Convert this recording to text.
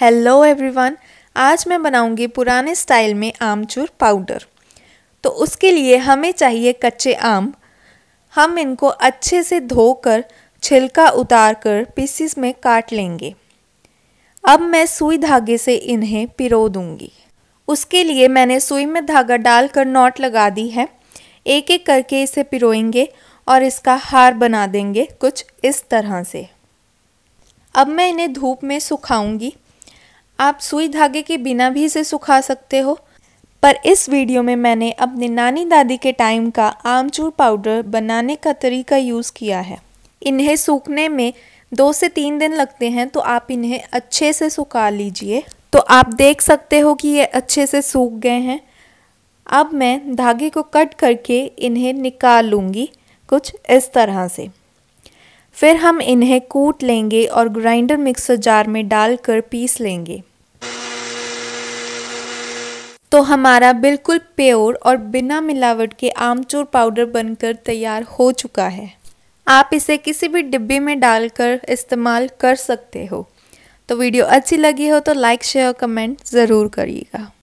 hello everyone आज मैं बनाऊंगी पुराने स्टाइल में आमचूर पाउडर तो उसके लिए हमें चाहिए कच्चे आम हम इनको अच्छे से धोकर छिलका उतार कर पीसीस में काट लेंगे अब मैं सुई धागे से इन्हें पिरो दूंगी उसके लिए मैंने सुई में धागा डालकर नॉट लगा दी है एक एक करके इसे पिरोएंगे और इसका हार बना देंगे कुछ इस तरह से अब मैं इन्हें धूप में सुखाऊंगी आप सुई धागे के बिना भी इसे सुखा सकते हो पर इस वीडियो में मैंने अपने नानी दादी के टाइम का आमचूर पाउडर बनाने का तरीका यूज़ किया है इन्हें सूखने में दो से तीन दिन लगते हैं तो आप इन्हें अच्छे से सुखा लीजिए तो आप देख सकते हो कि ये अच्छे से सूख गए हैं अब मैं धागे को कट करके इन्हें निकाल लूँगी कुछ इस तरह से फिर हम इन्हें कूट लेंगे और ग्राइंडर मिक्सर जार में डालकर पीस लेंगे तो हमारा बिल्कुल प्योर और बिना मिलावट के आमचूर पाउडर बनकर तैयार हो चुका है आप इसे किसी भी डिब्बे में डालकर इस्तेमाल कर सकते हो तो वीडियो अच्छी लगी हो तो लाइक शेयर कमेंट ज़रूर करिएगा